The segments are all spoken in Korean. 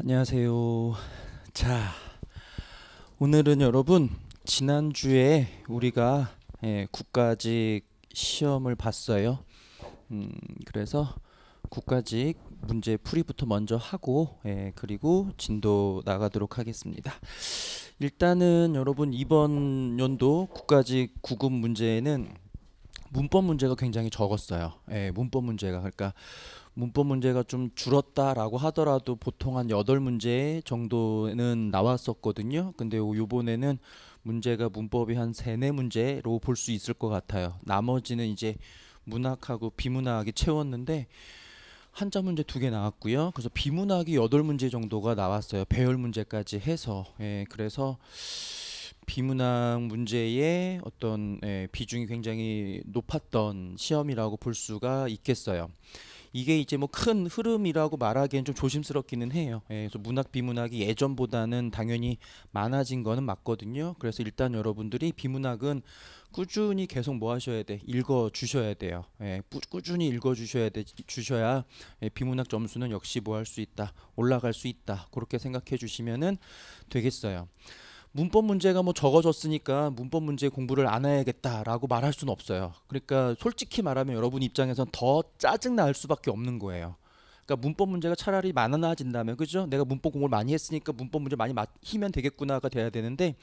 안녕하세요. 자, 오늘은 여러분 지난주에 우리가 예, 국가직 시험을 봤어요. 음, 그래서 국가직 문제 풀이부터 먼저 하고 예, 그리고 진도 나가도록 하겠습니다. 일단은 여러분 이번 연도 국가직 구급 문제는 문법 문제가 굉장히 적었어요. 예, 문법 문제가 그러니까 문법 문제가 좀 줄었다라고 하더라도 보통 한 여덟 문제 정도는 나왔었거든요. 근데 요번에는 문제가 문법이 한 세네 문제로 볼 수 있을 것 같아요. 나머지는 이제 문학하고 비문학이 채웠는데 한자 문제 두 개 나왔고요. 그래서 비문학이 여덟 문제 정도가 나왔어요. 배열 문제까지 해서. 예, 그래서 비문학 문제의 어떤 예, 비중이 굉장히 높았던 시험이라고 볼 수가 있겠어요. 이게 이제 뭐 큰 흐름이라고 말하기엔 좀 조심스럽기는 해요. 예, 그래서 문학 비문학이 예전보다는 당연히 많아진 거는 맞거든요. 그래서 일단 여러분들이 비문학은 꾸준히 계속 뭐 하셔야 돼? 읽어 주셔야 돼요. 예, 꾸준히 읽어 주셔야 돼 주셔야 예, 비문학 점수는 역시 뭐 할 수 있다. 올라갈 수 있다. 그렇게 생각해 주시면은 되겠어요. 문법 문제가 뭐 적어졌으니까 문법 문제 공부를 안 해야겠다라고 말할 수는 없어요. 그러니까 솔직히 말하면 여러분 입장에선 더 짜증 날 수밖에 없는 거예요. 그러니까 문법 문제가 차라리 많아진다면 나 그죠? 내가 문법 공부를 많이 했으니까 문법 문제 많이 맞히면 되겠구나가 돼야 되는데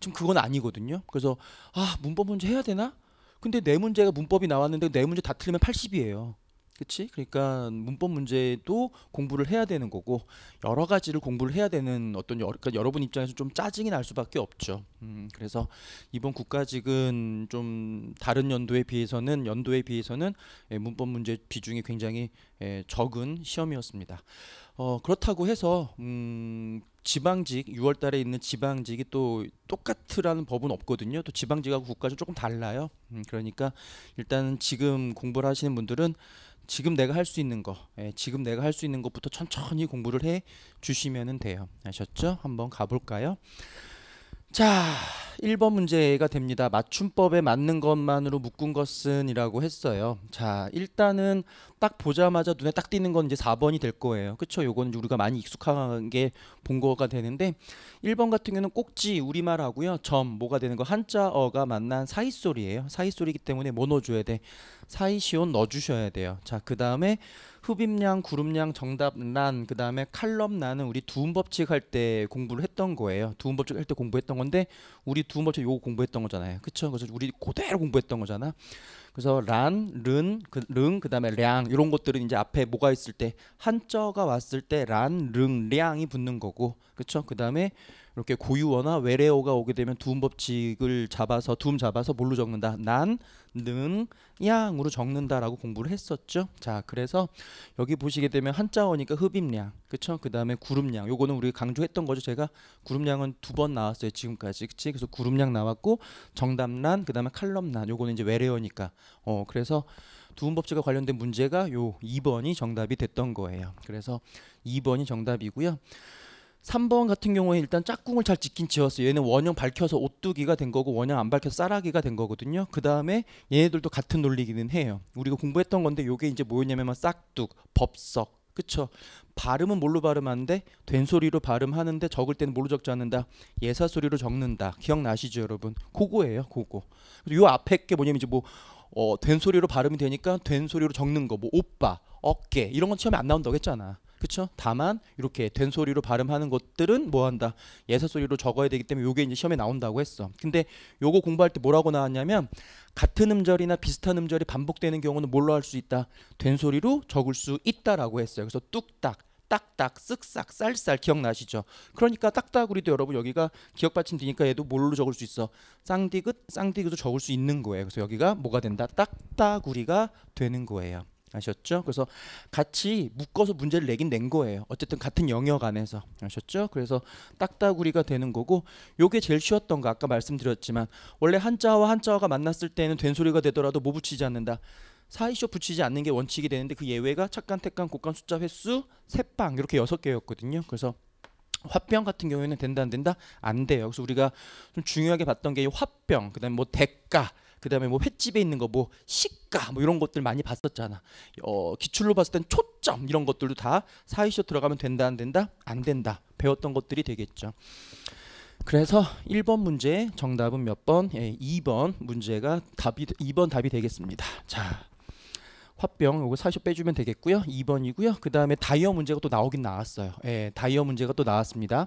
지금 그건 아니거든요. 그래서 아 문법 문제 해야 되나? 근데 내 네 문제가 문법이 나왔는데 내 네 문제 다 틀리면 80이에요. 그치? 그러니까 문법 문제도 공부를 해야 되는 거고 여러 가지를 공부를 해야 되는 어떤 여러, 그러니까 여러분 입장에서 좀 짜증이 날 수밖에 없죠. 음, 그래서 이번 국가직은 좀 다른 연도에 비해서는 연도에 비해서는 예, 문법 문제 비중이 굉장히 예, 적은 시험이었습니다. 어, 그렇다고 해서 음, 지방직 6월달에 있는 지방직이 또 똑같으라는 법은 없거든요. 또 지방직하고 국가직 조금 달라요. 음, 그러니까 일단은 지금 공부를 하시는 분들은 지금 내가 할 수 있는 거, 예, 지금 내가 할 수 있는 것부터 천천히 공부를 해 주시면 돼요. 아셨죠? 한번 가볼까요? 자, 1번 문제가 됩니다. 맞춤법에 맞는 것만으로 묶은 것은 이라고 했어요. 자, 일단은 딱 보자마자 눈에 딱 띄는 건 이제 4번이 될 거예요. 그쵸? 요건 우리가 많이 익숙한게본 거가 되는데 1번 같은 경우는 꼭지 우리말하고요. 점 뭐가 되는 거 한자어가 만난 사이소리예요. 사이소리이기 때문에 뭐 넣어줘야 돼? 사이시온 넣어주셔야 돼요. 자, 그 다음에 흡입량, 구름량, 정답란, 그 다음에 칼럼란은 우리 두음 법칙 할 때 공부를 했던 거예요. 두음 법칙 할 때 공부했던 건데 우리 두 번째 요거 공부했던 거잖아요. 그쵸? 그래서 우리 그대로 공부했던 거잖아. 그래서 란, 른, 그, 릉, 그 다음에 량 이런 것들은 이제 앞에 뭐가 있을 때 한자가 왔을 때 란, 릉, 량이 붙는 거고 그쵸? 그 다음에 이렇게 고유어나 외래어가 오게 되면 두음 법칙을 잡아서 두음 잡아서 뭘로 적는다? 난, 능, 양으로 적는다라고 공부를 했었죠. 자, 그래서 여기 보시게 되면 한자어니까 흡입량, 그쵸? 그 다음에 구름량. 요거는 우리 강조했던 거죠. 제가 구름량은 두 번 나왔어요. 지금까지, 그치? 그래서 구름량 나왔고 정답란, 그 다음에 칼럼란. 요거는 이제 외래어니까. 어, 그래서 두음 법칙과 관련된 문제가 요 2번이 정답이 됐던 거예요. 그래서 2번이 정답이고요. 3번 같은 경우에 일단 짝꿍을 잘 지킨 지었어요. 얘는 원형 밝혀서 오뚜기가 된 거고 원형 안 밝혀서 쌀아기가 된 거거든요. 그 다음에 얘네들도 같은 논리기는 해요. 우리가 공부했던 건데 요게 이제 뭐였냐면 싹둑, 법석, 그쵸? 발음은 뭘로 발음하는데 된소리로 발음하는데 적을 때는 뭘로 적지 않는다? 예사소리로 적는다. 기억나시죠 여러분? 그거예요 그거. 요 앞에 게 뭐냐면 이제 뭐 어, 된소리로 발음이 되니까 된소리로 적는 거뭐 오빠, 어깨 이런 건처음에안 나온다고 했잖아. 그렇죠? 다만 이렇게 된소리로 발음하는 것들은 뭐 한다? 예사 소리로 적어야 되기 때문에 요게 이제 시험에 나온다고 했어. 근데 요거 공부할 때 뭐라고 나왔냐면 같은 음절이나 비슷한 음절이 반복되는 경우는 뭘로 할 수 있다? 된소리로 적을 수 있다라고 했어요. 그래서 뚝딱 딱딱 쓱싹 쌀쌀 기억나시죠? 그러니까 딱딱 우리도 여러분 여기가 기억받침 되니까 얘도 뭘로 적을 수 있어? 쌍디귿 쌍디귿도 적을 수 있는 거예요. 그래서 여기가 뭐가 된다? 딱딱 우리가 되는 거예요. 아셨죠? 그래서 같이 묶어서 문제를 내긴 낸 거예요. 어쨌든 같은 영역 안에서 아셨죠? 그래서 딱따구리가 되는 거고 요게 제일 쉬웠던 거 아까 말씀드렸지만 원래 한자와 한자어가 만났을 때는 된소리가 되더라도 뭐 붙이지 않는다. 사이쇼 붙이지 않는 게 원칙이 되는데 그 예외가 착간, 택간, 곡간, 숫자, 횟수, 세방 이렇게 여섯 개였거든요. 그래서 화병 같은 경우에는 된다 안 된다 안 돼요. 그래서 우리가 좀 중요하게 봤던 게 화병, 그다음에 뭐 대가 그다음에 뭐 횟집에 있는 거 뭐 시가 뭐 이런 것들 많이 봤었잖아. 어, 기출로 봤을 땐 초점 이런 것들도 다사회시 들어가면 된다 안 된다 안 된다 배웠던 것들이 되겠죠. 그래서 1번 문제 정답은 몇 번? 예, 2번 문제가 답이 2번 답이 되겠습니다. 자, 화병 이거 사실 빼주면 되겠고요. 2번이고요. 그 다음에 다이어 문제가 또 나오긴 나왔어요. 예, 다이어 문제가 또 나왔습니다.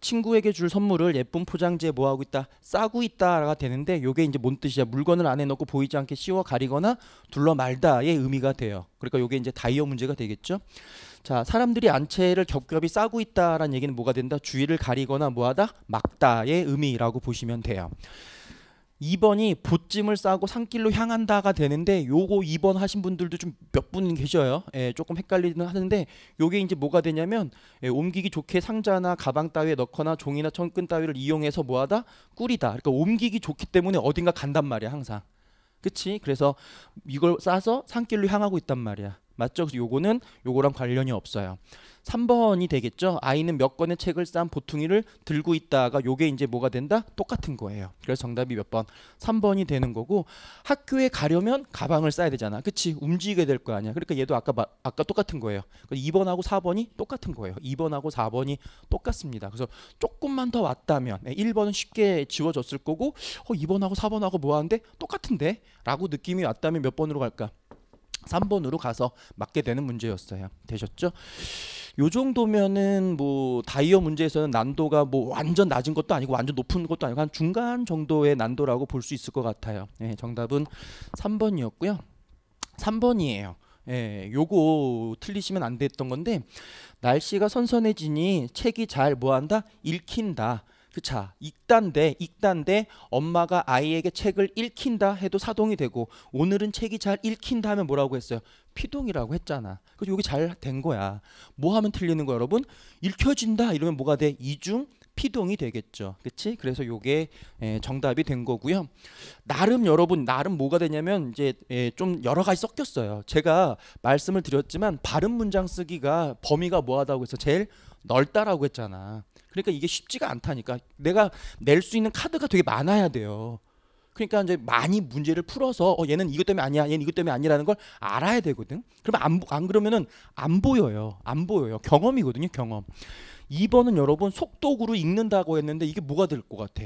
친구에게 줄 선물을 예쁜 포장지에 뭐하고 있다? 싸고 있다가 되는데 이게 이제 뭔 뜻이야? 물건을 안에 넣고 보이지 않게 씌워 가리거나 둘러 말다의 의미가 돼요. 그러니까 이게 이제 다이어 문제가 되겠죠. 자, 사람들이 안채를 겹겹이 싸고 있다라는 얘기는 뭐가 된다? 주위를 가리거나 뭐하다? 막다의 의미라고 보시면 돼요. 2번이 보찜을 싸고 산길로 향한다가 되는데 요거 2번 하신 분들도 좀 몇 분 계셔요. 예, 조금 헷갈리는 하는데 요게 이제 뭐가 되냐면 예, 옮기기 좋게 상자나 가방 따위에 넣거나 종이나 천 끈 따위를 이용해서 뭐하다 꿀이다. 그러니까 옮기기 좋기 때문에 어딘가 간단 말이야 항상. 그치? 그래서 이걸 싸서 산길로 향하고 있단 말이야. 맞죠? 요거는 요거랑 관련이 없어요. 3번이 되겠죠. 아이는 몇 권의 책을 싼 보퉁이를 들고 있다가 요게 이제 뭐가 된다? 똑같은 거예요. 그래서 정답이 몇 번? 3번이 되는 거고 학교에 가려면 가방을 싸야 되잖아. 그치? 움직이게 될 거 아니야. 그러니까 얘도 아까 아까 똑같은 거예요. 2번하고 그러니까 4번이 똑같은 거예요. 2번하고 4번이 똑같습니다. 그래서 조금만 더 왔다면 1번은 쉽게 지워졌을 거고 어, 2번하고 4번하고 뭐 하는데 똑같은데? 라고 느낌이 왔다면 몇 번으로 갈까? 3번으로 가서 맞게 되는 문제였어요. 되셨죠? 요 정도면은 뭐 다이어 문제에서는 난도가 뭐 완전 낮은 것도 아니고 완전 높은 것도 아니고 한 중간 정도의 난도라고 볼 수 있을 것 같아요. 네, 정답은 3번이었고요. 3번이에요. 예, 요거 틀리시면 안 됐던 건데 날씨가 선선해지니 책이 잘 뭐한다? 읽힌다. 그자 익단돼 익단데 엄마가 아이에게 책을 읽힌다 해도 사동이 되고 오늘은 책이 잘 읽힌다 하면 뭐라고 했어요? 피동이라고 했잖아. 그래서 여기 잘 된 거야. 뭐 하면 틀리는 거야, 여러분? 읽혀진다 이러면 뭐가 돼? 이중 피동이 되겠죠. 그치? 그래서 이게 예, 정답이 된 거고요. 나름 여러분, 나름 뭐가 되냐면 이제 예, 좀 여러 가지 섞였어요. 제가 말씀을 드렸지만 발음 문장 쓰기가 범위가 뭐하다고 해서 제일 넓다라고 했잖아. 그러니까 이게 쉽지가 않다니까. 내가 낼 수 있는 카드가 되게 많아야 돼요. 그러니까 이제 많이 문제를 풀어서 어, 얘는 이것 때문에 아니야, 얘는 이것 때문에 아니라는 걸 알아야 되거든. 그러면 안, 안 그러면은 안 보여요, 안 보여요. 경험이거든요, 경험. 2번은 여러분 속독으로 읽는다고 했는데 이게 뭐가 될 것 같아?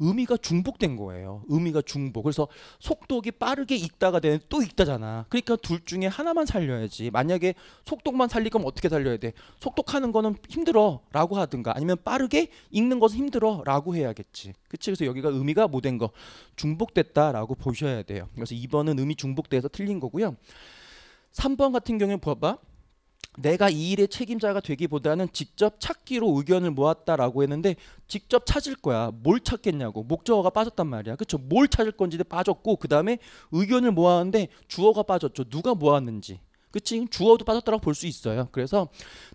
의미가 중복된 거예요. 의미가 중복. 그래서 속독이 빠르게 읽다가 되는 또 읽다잖아. 그러니까 둘 중에 하나만 살려야지. 만약에 속독만 살리면 어떻게 살려야 돼? 속독하는 거는 힘들어라고 하든가 아니면 빠르게 읽는 것은 힘들어라고 해야겠지. 그치? 그래서 여기가 의미가 못된 거 중복됐다라고 보셔야 돼요. 그래서 2번은 의미 중복돼서 틀린 거고요. 3번 같은 경우에 봐봐. 내가 이 일의 책임자가 되기보다는 직접 찾기로 의견을 모았다라고 했는데 직접 찾을 거야. 뭘 찾겠냐고. 목적어가 빠졌단 말이야. 그쵸? 뭘 찾을 건지 빠졌고 그 다음에 의견을 모았는데 주어가 빠졌죠. 누가 모았는지. 그치? 주어도 빠졌다고 볼 수 있어요. 그래서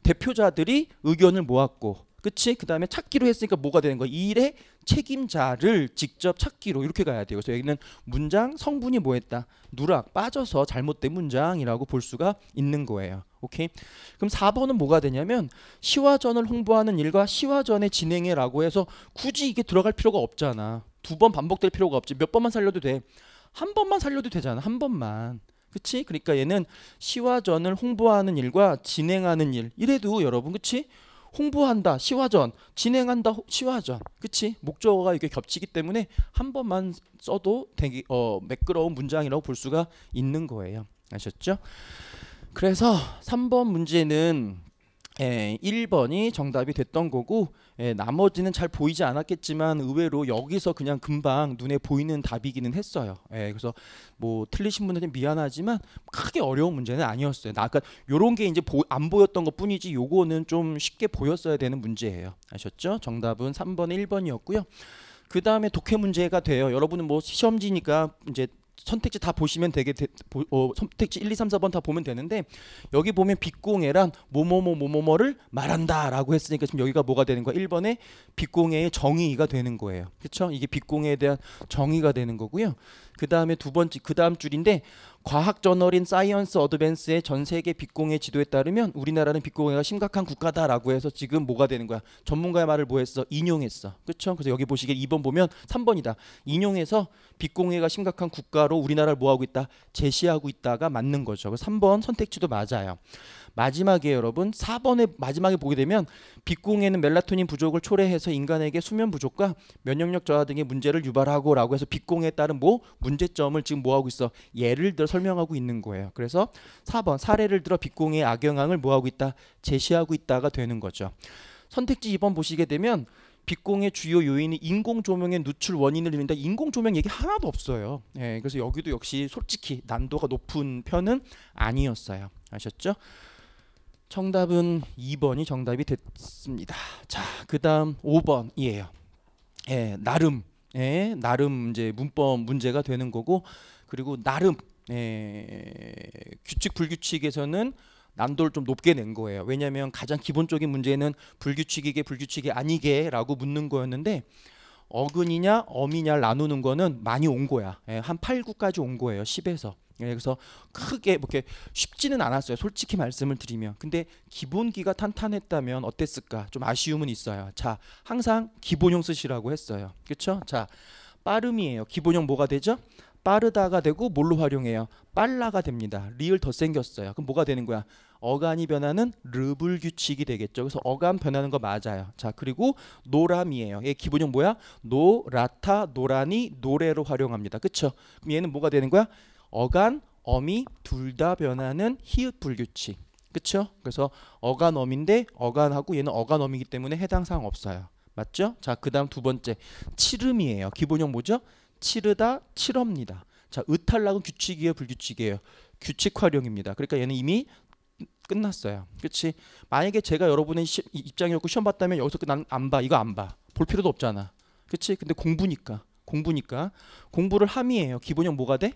대표자들이 의견을 모았고 그치? 그 다음에 찾기로 했으니까 뭐가 되는 거야? 이 일의 책임자를 직접 찾기로 이렇게 가야 돼요. 그래서 여기는 문장 성분이 뭐였다? 누락, 빠져서 잘못된 문장이라고 볼 수가 있는 거예요. 오케이. 그럼 4번은 뭐가 되냐면 시화전을 홍보하는 일과 시화전의 진행해라고 해서 굳이 이게 들어갈 필요가 없잖아. 두 번 반복될 필요가 없지. 몇 번만 살려도 돼. 한 번만 살려도 되잖아. 한 번만. 그치? 그러니까 얘는 시화전을 홍보하는 일과 진행하는 일. 이래도 여러분 그치? 홍보한다 시화전 진행한다 시화전 그치 목적어가 이게 겹치기 때문에 한 번만 써도 되게 어 매끄러운 문장이라고 볼 수가 있는 거예요 아셨죠? 그래서 3번 문제는 예, 1번이 정답이 됐던 거고 예, 나머지는 잘 보이지 않았겠지만 의외로 여기서 그냥 금방 눈에 보이는 답이기는 했어요. 예, 그래서 뭐 틀리신 분들은 미안하지만 크게 어려운 문제는 아니었어요. 나 아까 요런 게 이제 보, 안 보였던 것 뿐이지 요거는 좀 쉽게 보였어야 되는 문제예요. 아셨죠? 정답은 3번, 1번이었고요. 그 다음에 독해 문제가 돼요. 여러분은 뭐 시험지니까 이제 선택지 다 보시면 되게 되, 보, 어, 선택지 1, 2, 3, 4번 다 보면 되는데 여기 보면 빅공해란 뭐뭐뭐 뭐뭐뭐를 말한다라고 했으니까 지금 여기가 뭐가 되는 거야? 1번에 빅공해의 정의가 되는 거예요. 그렇죠? 이게 빅공해에 대한 정의가 되는 거고요. 그 다음에 두 번째 그 다음 줄인데 과학 저널인 사이언스 어드밴스의 전 세계 빛공해 지도에 따르면 우리나라는 빛공해가 심각한 국가다라고 해서 지금 뭐가 되는 거야? 전문가의 말을 뭐했어? 인용했어. 그쵸 그래서 여기 보시길 2번 보면 3번이다. 인용해서 빛공해가 심각한 국가로 우리나라를 뭐하고 있다? 제시하고 있다가 맞는 거죠. 3번 선택지도 맞아요. 마지막에 여러분 4번에 마지막에 보게 되면 빛공에는 멜라토닌 부족을 초래해서 인간에게 수면 부족과 면역력 저하 등의 문제를 유발하고라고 해서 빛공에 따른 뭐 문제점을 지금 뭐 하고 있어 예를 들어 설명하고 있는 거예요. 그래서 4번 사례를 들어 빛공의 악영향을 뭐 하고 있다 제시하고 있다가 되는 거죠. 선택지 2번 보시게 되면 빛공의 주요 요인이 인공 조명의 누출 원인을 이는다 인공 조명 얘기 하나도 없어요. 예, 그래서 여기도 역시 솔직히 난도가 높은 편은 아니었어요. 아셨죠? 정답은 2번이 정답이 됐습니다. 자, 그다음 5번이에요. 예, 나름 예, 나름 이제 문법 문제가 되는 거고 그리고 나름 예, 규칙 불규칙에서는 난도를 좀 높게 낸 거예요. 왜냐하면 가장 기본적인 문제는 불규칙이게 불규칙이 아니게라고 묻는 거였는데 어근이냐 어미냐 나누는 거는 많이 온 거야. 예, 한 8, 9까지 온 거예요. 10에서. 예, 그래서 크게 뭐 이렇게 쉽지는 않았어요. 솔직히 말씀을 드리면. 근데 기본기가 탄탄했다면 어땠을까? 좀 아쉬움은 있어요. 자, 항상 기본형 쓰시라고 했어요. 그렇죠? 자, 빠름이에요. 기본형 뭐가 되죠? 빠르다가 되고 뭘로 활용해요? 빨라가 됩니다. 리을 더 생겼어요. 그럼 뭐가 되는 거야? 어간이 변하는 르블 규칙이 되겠죠. 그래서 어간 변하는 거 맞아요. 자 그리고 노람이에요. 얘 기본형 뭐야? 노라타 노란이 노래로 활용합니다. 그쵸? 그럼 얘는 뭐가 되는 거야? 어간 어미 둘 다 변하는 히읗 불규칙. 그쵸? 그래서 어간 엄인데 어간하고 얘는 어간 엄이기 때문에 해당 사항 없어요. 맞죠? 자, 그 다음 두 번째. 치름이에요. 기본형 뭐죠? 치르다, 치럽니다. 자, 의탈락은 규칙이에요, 불규칙이에요? 규칙 활용입니다. 그러니까 얘는 이미 끝났어요. 그치? 만약에 제가 여러분의 시, 입장이었고 시험 봤다면 여기서 난안 봐. 이거 안 봐. 볼 필요도 없잖아. 그치? 근데 공부니까. 공부니까. 공부를 함이에요. 기본형 뭐가 돼?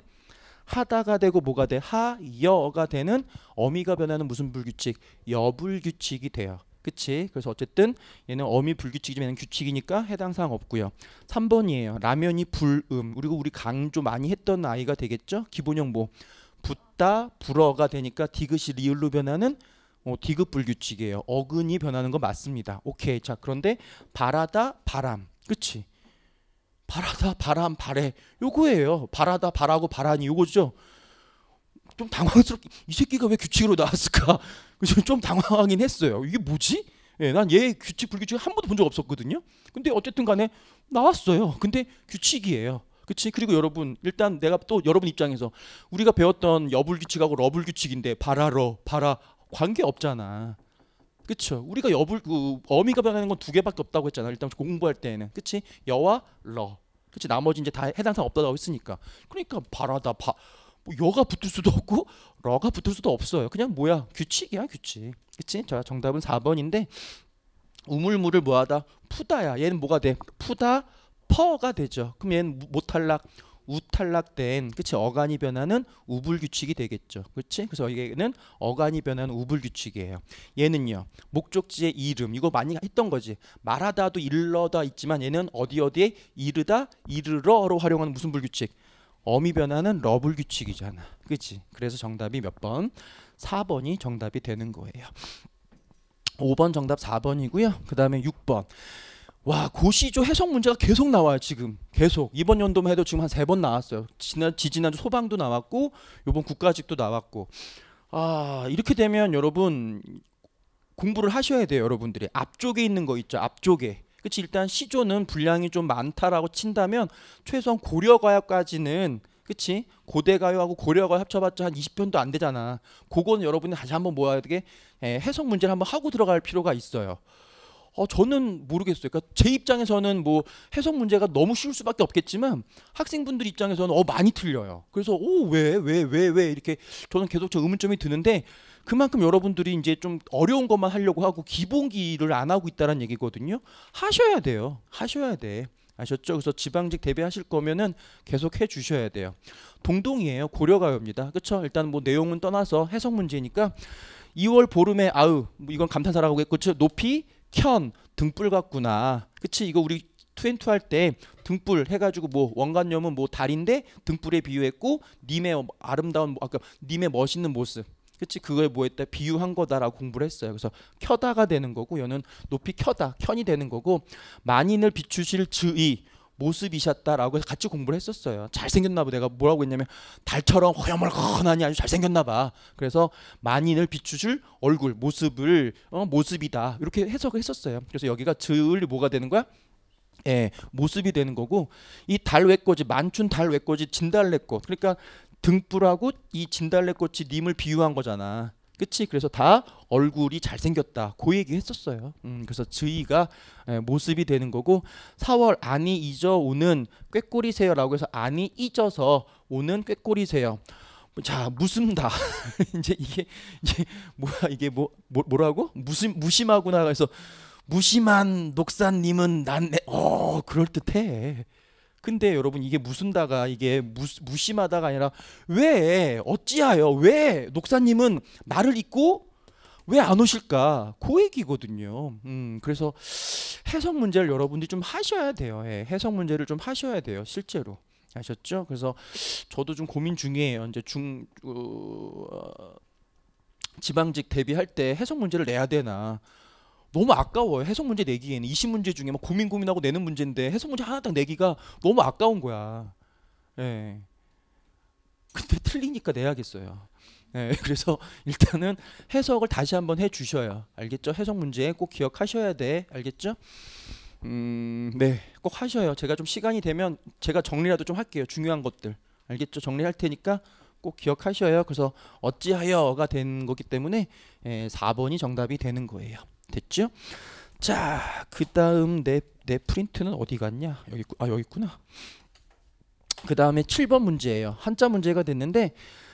하다가 되고 뭐가 돼? 하, 여가 되는 어미가 변하는 무슨 불규칙? 여불규칙이 돼요. 그치? 그래서 어쨌든 얘는 어미 불규칙이지는 규칙이니까 해당 사항 없고요. 3번이에요. 라면이 불음. 그리고 우리 강조 많이 했던 아이가 되겠죠? 기본형 뭐붓다 불어가 되니까 디귿이 리을로 변하는 어, 디귿 불규칙이에요. 어근이 변하는 거 맞습니다. 오케이. 자, 그런데 바라다, 바람. 그치? 바라다 바람 바래 요거예요. 바라다 바라고 바라니 요거죠. 좀 당황스럽게 이 새끼가 왜 규칙으로 나왔을까? 그래좀 당황하긴 했어요. 이게 뭐지? 예, 난 얘 규칙 불규칙 한 번도 본 적 없었거든요. 근데 어쨌든 간에 나왔어요. 근데 규칙이에요. 그치? 그리고 여러분 일단 내가 또 여러분 입장에서 우리가 배웠던 여불 규칙하고 러불 규칙인데 바라러 바라 관계 없잖아. 그렇죠. 우리가 여불 그 어미가 변하는 건 두 개밖에 없다고 했잖아. 일단 공부할 때에는 그렇지 여와 러. 그렇지 나머지 이제 다 해당 사항 없다고 했으니까. 그러니까 바라다 바. 뭐 여가 붙을 수도 없고 러가 붙을 수도 없어요. 그냥 뭐야 규칙이야 규칙. 그치? 자 정답은 4번인데 우물물을 뭐하다 푸다야. 얘는 뭐가 돼? 푸다 퍼가 되죠. 그럼 얘는 못탈락 우탈락된 그치 어간이 변하는 우불 규칙이 되겠죠. 그치 그래서 얘는 어간이 변하는 우불 규칙이에요. 얘는요. 목적지의 이름 이거 많이 했던 거지. 말하다도 일러다 있지만 얘는 어디 어디에 이르다 이르러로 활용하는 무슨 불규칙? 어미 변하는 러블 규칙이잖아. 그치? 그래서 정답이 몇 번? 4번이 정답이 되는 거예요. 5번 정답 4번이고요. 그 다음에 6번. 와 고시조 해석 문제가 계속 나와요 지금 계속 이번 연도만 해도 지금 한 세 번 나왔어요 지난 지지난주 소방도 나왔고 요번 국가직도 나왔고 아 이렇게 되면 여러분 공부를 하셔야 돼요 여러분들이 앞쪽에 있는 거 있죠 앞쪽에 그치 일단 시조는 분량이 좀 많다라고 친다면 최소한 고려가야까지는 그치 고대가요하고 고려가요 합쳐봤자 한 20편도 안 되잖아 그건 여러분이 다시 한번 모아야 되게 예, 해석 문제를 한번 하고 들어갈 필요가 있어요 어, 저는 모르겠어요. 그러니까 제 입장에서는 뭐 해석 문제가 너무 쉬울 수밖에 없겠지만 학생분들 입장에서는 어 많이 틀려요. 그래서 오왜왜 왜 왜, 이렇게 저는 계속 저 의문점이 드는데 그만큼 여러분들이 이제 좀 어려운 것만 하려고 하고 기본기를 안 하고 있다는 얘기거든요. 하셔야 돼요. 하셔야 돼. 아셨죠? 그래서 지방직 대비하실 거면은 계속 해 주셔야 돼요. 동동이에요. 고려가요입니다. 그쵸 일단 뭐 내용은 떠나서 해석 문제니까 2월 보름에 아우 뭐 이건 감탄사라고 했고 높이 켠 등불 같구나. 그치 이거 우리 투앤투 할 때 등불 해가지고 뭐 원관념은 뭐 달인데 등불에 비유했고 님의 아름다운 아까 그러니까 님의 멋있는 모습 그치 그걸 뭐 했다 비유한 거다라고 공부를 했어요 그래서 켜다가 되는 거고 여는 높이 켜다 켠이 되는 거고 만인을 비추실 즈의 모습이셨다라고 해서 같이 공부를 했었어요. 잘생겼나 봐. 내가 뭐라고 했냐면 달처럼 허여멀건하니 아주 잘생겼나 봐. 그래서 만인을 비추줄 얼굴, 모습을 어, 모습이다. 이렇게 해석을 했었어요. 그래서 여기가 즈을이 뭐가 되는 거야? 예, 모습이 되는 거고 이 달 외꼬지 만춘 달 외꼬지 진달래꽃 그러니까 등불하고 이 진달래꽃이 님을 비유한 거잖아. 그치 그래서 다 얼굴이 잘생겼다 고그 얘기했었어요 음, 그래서 지희가 예, 모습이 되는 거고 4월 안이 잊어 오는 꾀꼬리세요라고 해서 안이 잊어서 오는 꾀꼬리세요 자 무심다 이제 이게 이제 뭐야 이게 뭐, 뭐 뭐라고 무심 무심하구나 그래서 무심한 녹사님은 난어 그럴 듯해 근데 여러분 이게 무슨다가 이게 무, 무심하다가 아니라 왜 어찌하여 왜녹사님은 나를 잊고 왜 안 오실까 고그 얘기거든요. 음, 그래서 해석 문제를 여러분들이 좀 하셔야 돼요. 예, 해석 문제를 좀 하셔야 돼요. 실제로. 아셨죠? 그래서 저도 좀 고민 중이에요. 이제 중 어, 지방직 대비할 때 해석 문제를 내야 되나 너무 아까워요. 해석 문제 내기에는 20문제 중에 막 고민 고민하고 내는 문제인데 해석 문제 하나 딱 내기가 너무 아까운 거야. 예. 근데 틀리니까 내야겠어요. 예. 그래서 일단은 해석을 다시 한번 해 주셔야 알겠죠? 해석 문제 꼭 기억하셔야 돼. 알겠죠? 음, 네. 꼭 하셔요. 제가 좀 시간이 되면 제가 정리라도 좀 할게요. 중요한 것들. 알겠죠? 정리할 테니까 꼭 기억하셔요. 그래서 어찌하여가 된 거기 때문에 에, 예, 4번이 정답이 되는 거예요. 됐죠? 자, 그 다음 내, 내 프린트는 어디 갔냐? 여기, 아, 여기 있구나. 그 다음에 7번 문제예요. 한자 문제가 됐는데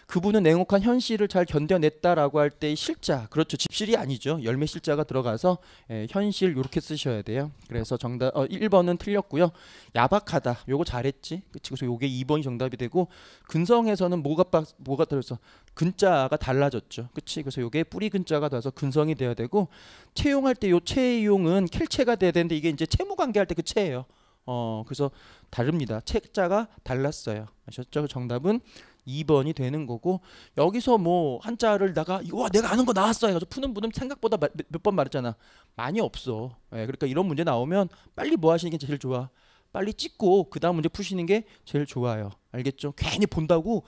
그분은 냉혹한 현실을 잘 견뎌냈다라고 할 때의 실자 그렇죠 집실이 아니죠 열매 실자가 들어가서 에, 예, 현실 이렇게 쓰셔야 돼요 그래서 정답 어, 1번은 틀렸고요 야박하다 요거 잘했지 그래서 치 요게 2번이 정답이 되고 근성에서는 뭐가 빡, 뭐가 들어서 근자가 달라졌죠 그치 그래서 요게 뿌리 근자가 돼서 근성이 돼야 되고 채용할 때 요 채용은 캘체가 돼야 되는데 이게 이제 채무 관계할 때 그 채예요 어 그래서 다릅니다 책자가 달랐어요 아셨죠 그 정답은 2번이 되는 거고 여기서 뭐 한자를다가 와 내가 아는 거 나왔어 해가지고 푸는 분은 생각보다 몇 번 말했잖아 많이 없어 예, 그러니까 이런 문제 나오면 빨리 뭐 하시는 게 제일 좋아 빨리 찍고 그 다음 문제 푸시는 게 제일 좋아요 알겠죠 괜히 본다고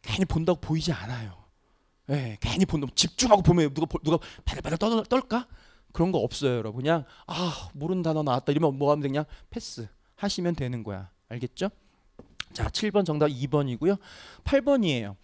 괜히 본다고 보이지 않아요 예, 괜히 본다고 집중하고 보면 누가 누가 바글바글 떠, 떨까 그런 거 없어요 여러분 그냥 아 모르는 단어 나왔다 이러면 뭐 하면 되냐 패스 하시면 되는 거야 알겠죠? 자, 7번 정답 2번이고요. 8번이에요.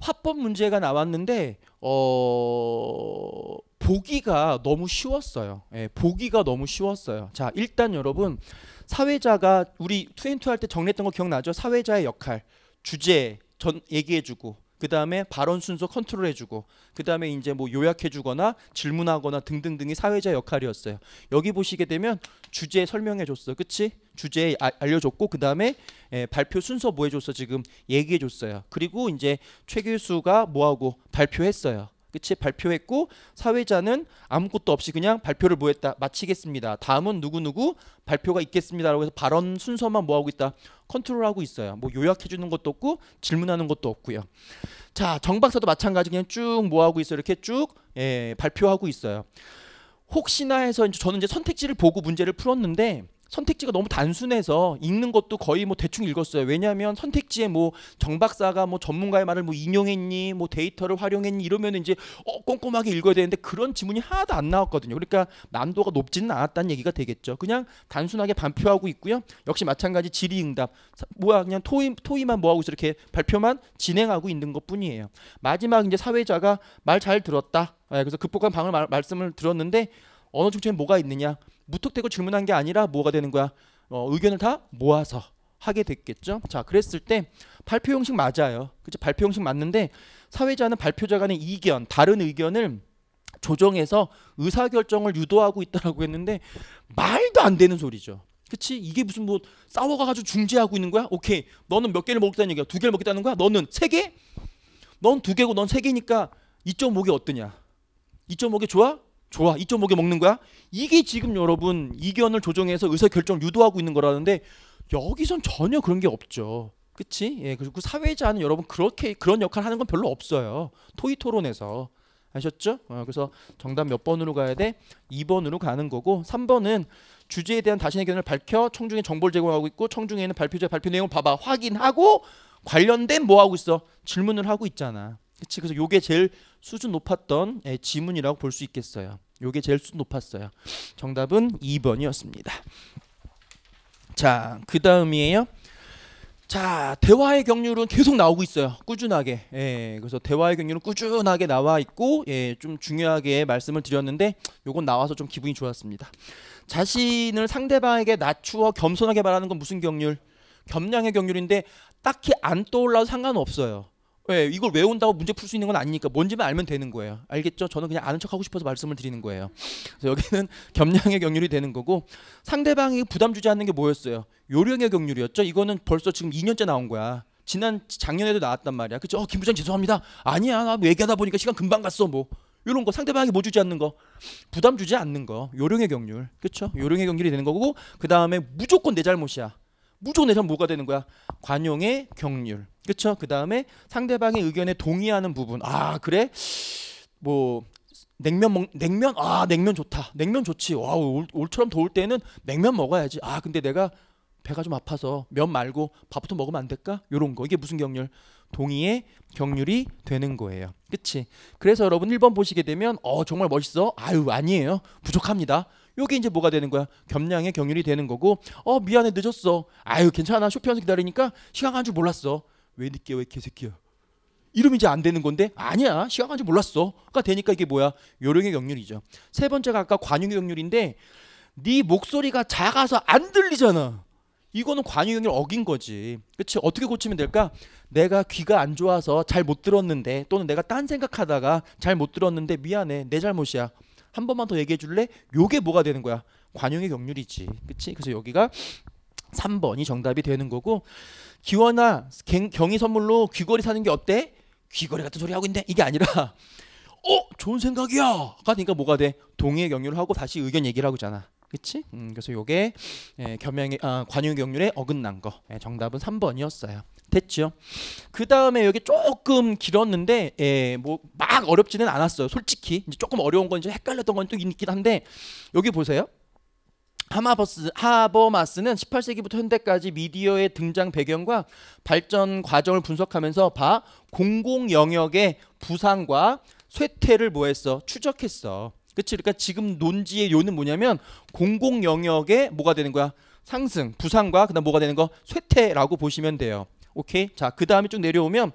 화법 문제가 나왔는데 어 보기가 너무 쉬웠어요. 예, 보기가 너무 쉬웠어요. 자, 일단 여러분 사회자가 우리 투앤투 할 때 정리했던 거 기억나죠? 사회자의 역할, 주제 전 얘기해주고 그 다음에 발언 순서 컨트롤해주고 그 다음에 이제 뭐 요약해주거나 질문하거나 등등등이 사회자 역할이었어요. 여기 보시게 되면 주제 설명해줬어, 그치? 주제 아, 알려줬고 그 다음에 예, 발표 순서 뭐 해줬어 지금 얘기해줬어요. 그리고 이제 최 교수가 뭐하고 발표했어요. 끝이 발표했고 사회자는 아무것도 없이 그냥 발표를 뭐했다 마치겠습니다. 다음은 누구누구 발표가 있겠습니다라고 해서 발언 순서만 뭐하고 있다 컨트롤하고 있어요. 뭐 요약해주는 것도 없고 질문하는 것도 없고요. 자 정박사도 마찬가지 그냥 쭉 뭐하고 있어요. 이렇게 쭉 예, 발표하고 있어요. 혹시나 해서 저는 이제 선택지를 보고 문제를 풀었는데 선택지가 너무 단순해서 읽는 것도 거의 뭐 대충 읽었어요. 왜냐하면 선택지에 뭐 정박사가 뭐 전문가의 말을 뭐 인용했니, 뭐 데이터를 활용했니 이러면 이제 어, 꼼꼼하게 읽어야 되는데 그런 지문이 하나도 안 나왔거든요. 그러니까 난도가 높지는 않았다는 얘기가 되겠죠. 그냥 단순하게 반표하고 있고요. 역시 마찬가지 질의응답 뭐야 그냥 토의 토의만 뭐 하고 있어 이렇게 발표만 진행하고 있는 것뿐이에요. 마지막 이제 사회자가 말 잘 들었다. 예, 그래서 극복한 방을 말, 말씀을 들었는데 언어 중첩에 뭐가 있느냐? 무턱대고 질문한 게 아니라 뭐가 되는 거야? 어, 의견을 다 모아서 하게 됐겠죠. 자, 그랬을 때 발표 형식 맞아요. 그죠? 발표 형식 맞는데 사회자는 발표자 간의 이견, 다른 의견을 조정해서 의사결정을 유도하고 있다라고 했는데 말도 안 되는 소리죠. 그치? 이게 무슨 뭐 싸워가가지고 중재하고 있는 거야? 오케이. 너는 몇 개를 먹겠다는 얘기야? 두 개를 먹겠다는 거야? 너는 세 개? 넌 두 개고 넌 세 개니까 2.5개 어떠냐? 2.5개 좋아? 좋아 2.5개 먹는 거야? 이게 지금 여러분 이견을 조정해서 의사 결정을 유도하고 있는 거라는데 여기선 전혀 그런 게 없죠. 그치? 예, 그리고 그 사회자는 여러분 그렇게 그런 역할 을 하는 건 별로 없어요. 토이 토론에서 아셨죠? 어, 그래서 정답 몇 번으로 가야 돼? 2번으로 가는 거고 3번은 주제에 대한 자신의 견을 밝혀 청중에 정보를 제공하고 있고 청중에는 발표자 발표 내용 을 봐봐 확인하고 관련된 뭐 하고 있어? 질문을 하고 있잖아. 그치? 그래서 요게 제일 수준 높았던 예, 지문이라고 볼 수 있겠어요. 요게 제일 수준 높았어요. 정답은 2번이었습니다. 자, 그 다음이에요. 자, 대화의 경률은 계속 나오고 있어요. 꾸준하게. 예, 그래서 대화의 경률은 꾸준하게 나와 있고, 예, 좀 중요하게 말씀을 드렸는데, 요건 나와서 좀 기분이 좋았습니다. 자신을 상대방에게 낮추어 겸손하게 말하는 건 무슨 경률? 겸양의 경률인데, 딱히 안 떠올라도 상관없어요. 예, 이걸 외운다고 문제 풀 수 있는 건 아니니까 뭔지만 알면 되는 거예요. 알겠죠? 저는 그냥 아는 척 하고 싶어서 말씀을 드리는 거예요. 그래서 여기는 겸양의 경률이 되는 거고 상대방이 부담 주지 않는 게 뭐였어요? 요령의 경률이었죠. 이거는 벌써 지금 2년째 나온 거야. 지난 작년에도 나왔단 말이야. 그죠? 어, 김 부장 죄송합니다. 아니야. 나 얘기하다 보니까 시간 금방 갔어. 뭐 이런 거 상대방이 뭐 주지 않는 거 부담 주지 않는 거 요령의 경률 그렇죠? 요령의 경률이 되는 거고 그 다음에 무조건 내 잘못이야. 무조건 내선 뭐가 되는 거야? 관용의 경률. 그렇죠? 그다음에 상대방의 의견에 동의하는 부분. 아, 그래? 뭐 냉면 먹 냉면 아, 냉면 좋다. 냉면 좋지. 와, 올, 올처럼 더울 때는 냉면 먹어야지. 아, 근데 내가 배가 좀 아파서 면 말고 밥부터 먹으면 안 될까? 요런 거. 이게 무슨 경률? 동의의 경률이 되는 거예요. 그치? 그래서 여러분 1번 보시게 되면 어 정말 멋있어? 아유 아니에요. 부족합니다. 요게 이제 뭐가 되는 거야? 겸양의경률이 되는 거고 어 미안해 늦었어. 아유 괜찮아 쇼핑하면서 기다리니까 시간 가는 줄 몰랐어. 왜 늦게 왜 개새끼야. 이러면 이제 안 되는 건데 아니야 시간 가는 줄몰랐어 그러니까 되니까 이게 뭐야 요령의 경률이죠 세 번째가 아까 관용의 경률인데 네 목소리가 작아서 안 들리잖아 이거는 관용의 경률 어긴 거지 그치 어떻게 고치면 될까 내가 귀가 안 좋아서 잘 못 들었는데 또는 내가 딴 생각하다가 잘 못 들었는데 미안해 내 잘못이야 한 번만 더 얘기해 줄래? 요게 뭐가 되는 거야? 관용의 경률이지. 그치? 그래서 여기가 3번이 정답이 되는 거고 기원아 경의 선물로 귀걸이 사는 게 어때? 귀걸이 같은 소리 하고 있는데 이게 아니라 어 좋은 생각이야 그러니까 뭐가 돼 동의의 경률을 하고 다시 의견 얘기를 하고 있잖아 그치? 음, 그래서 요게 예, 겸양의 아, 관용 의 경률에 어긋난 거 예, 정답은 3번이었어요 됐죠. 그 다음에 여기 조금 길었는데 예, 뭐막 어렵지는 않았어요. 솔직히 이제 조금 어려운 건이 헷갈렸던 건 또 있긴 한데 여기 보세요. 하마버스, 하버마스는 18세기부터 현대까지 미디어의 등장 배경과 발전 과정을 분석하면서 바 공공 영역의 부상과 쇠퇴를 뭐했어 추적했어. 그치? 그러니까 지금 논지의 요는 뭐냐면 공공 영역의 뭐가 되는 거야? 상승, 부상과 그다음 뭐가 되는 거 쇠퇴라고 보시면 돼요. 오케이. 자, 그 다음에 쭉 내려오면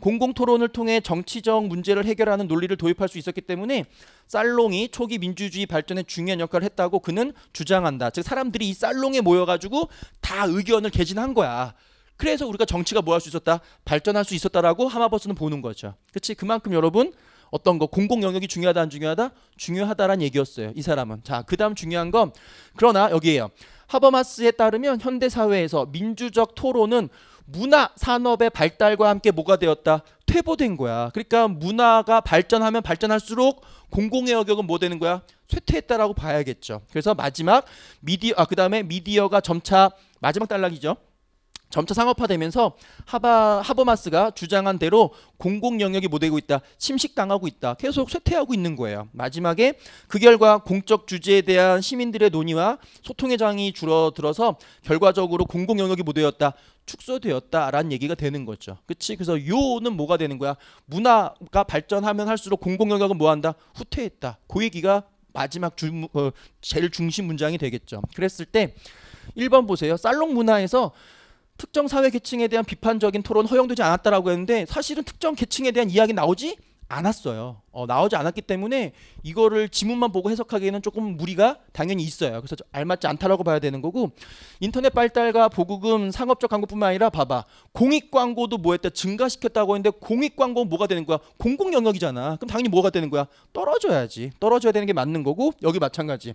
공공 토론을 통해 정치적 문제를 해결하는 논리를 도입할 수 있었기 때문에 살롱이 초기 민주주의 발전에 중요한 역할을 했다고 그는 주장한다. 즉 사람들이 이 살롱에 모여가지고 다 의견을 개진한 거야. 그래서 우리가 정치가 뭐 할 수 있었다, 발전할 수 있었다라고 하마버스는 보는 거죠. 그치 그만큼 여러분 어떤 거 공공 영역이 중요하다 안 중요하다 중요하다란 얘기였어요. 이 사람은 자 그다음 중요한 건 그러나 여기에요. 하버마스에 따르면 현대 사회에서 민주적 토론은 문화 산업의 발달과 함께 뭐가 되었다? 퇴보된 거야. 그러니까 문화가 발전하면 발전할수록 공공의 여격은뭐 되는 거야? 쇠퇴했다라고 봐야겠죠. 그래서 마지막 미디어 아 그다음에 미디어가 점차 마지막 단락이죠. 점차 상업화되면서 하바, 하버마스가 주장한 대로 공공 영역이 못 뭐 되고 있다. 침식당하고 있다. 계속 쇠퇴하고 있는 거예요. 마지막에 그 결과 공적 주제에 대한 시민들의 논의와 소통의 장이 줄어들어서 결과적으로 공공 영역이 못 뭐 되었다. 축소되었다라는 얘기가 되는 거죠. 그치? 그래서 요는 뭐가 되는 거야? 문화가 발전하면 할수록 공공영역은 뭐한다? 후퇴했다. 그 얘기가 마지막 주, 어, 제일 중심 문장이 되겠죠. 그랬을 때 1번 보세요. 살롱 문화에서 특정 사회 계층에 대한 비판적인 토론 허용되지 않았다라고 했는데 사실은 특정 계층에 대한 이야기 나오지 않았어요. 어, 나오지 않았기 때문에 이거를 지문만 보고 해석하기에는 조금 무리가 당연히 있어요. 그래서 알맞지 않다라고 봐야 되는 거고 인터넷 발달과 보급은 상업적 광고뿐만 아니라 봐봐 공익 광고도 뭐했다 증가시켰다고 했는데 공익 광고 뭐가 되는 거야? 공공 영역이잖아. 그럼 당연히 뭐가 되는 거야? 떨어져야지. 떨어져야 되는 게 맞는 거고 여기 마찬가지.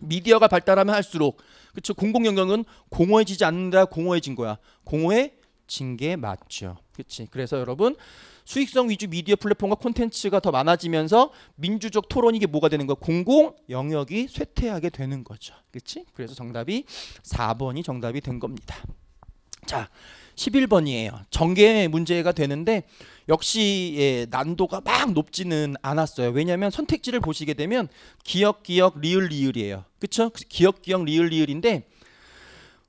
미디어가 발달하면 할수록 그렇죠. 공공 영역은 공허해지지 않는다. 공허해진 거야. 공허해 진게 맞죠. 그렇지. 그래서 여러분 수익성 위주 미디어 플랫폼과 콘텐츠가 더 많아지면서 민주적 토론 이게 뭐가 되는 거야? 공공 영역이 쇠퇴하게 되는 거죠. 그렇지? 그래서 정답이 4번이 정답이 된 겁니다. 자, 11번이에요. 전개 문제가 되는데 역시 예, 난도가 막 높지는 않았어요. 왜냐하면 선택지를 보시게 되면 기억 기억 리을 리을이에요. 그렇죠? 기억 기억 리을 리을인데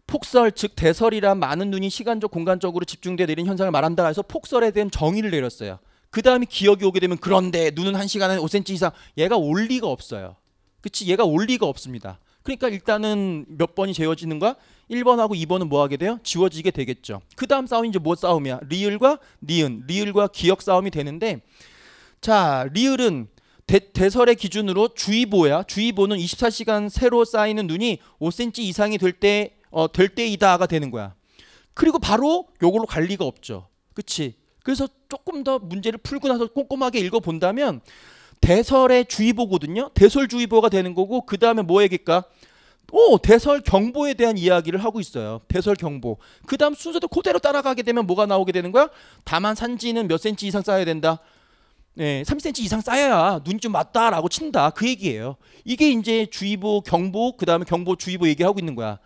폭설 즉 대설이란 많은 눈이 시간적 공간적으로 집중돼 내린 현상을 말한다 해서 폭설에 대한 정의를 내렸어요. 그 다음에 기억이 오게 되면 그런데 눈은 한 시간에 5cm 이상 얘가 올 리가 없어요. 그치 얘가 올 리가 없습니다. 그러니까 일단은 몇 번이 재워지는 거야? 1번하고 2번은 뭐 하게 돼요? 지워지게 되겠죠. 그 다음 싸움이 이제 뭐 싸움이야? 리을과 니은, 리을과 기억 싸움이 되는데 자 리을은 대, 설의 기준으로 주의보야. 주의보는 24시간 새로 쌓이는 눈이 5cm 이상이 될때 어, 될 때이다가 되는 거야. 그리고 바로 요걸로 갈 리가 없죠. 그치? 그래서 조금 더 문제를 풀고 나서 꼼꼼하게 읽어본다면 대설의 주의보거든요. 대설주의보가 되는 거고 그 다음에 뭐 얘기일까? 오 대설 경보에 대한 이야기를 하고 있어요. 대설 경보. 그 다음 순서도 그대로 따라가게 되면 뭐가 나오게 되는 거야? 다만 산지는 몇 센치 이상 쌓여야 된다. 네, 예, 30cm 이상 쌓여야 눈이 좀 맞다라고 친다. 그 얘기예요. 이게 이제 주의보, 경보, 그 다음에 경보, 주의보 얘기하고 있는 거야.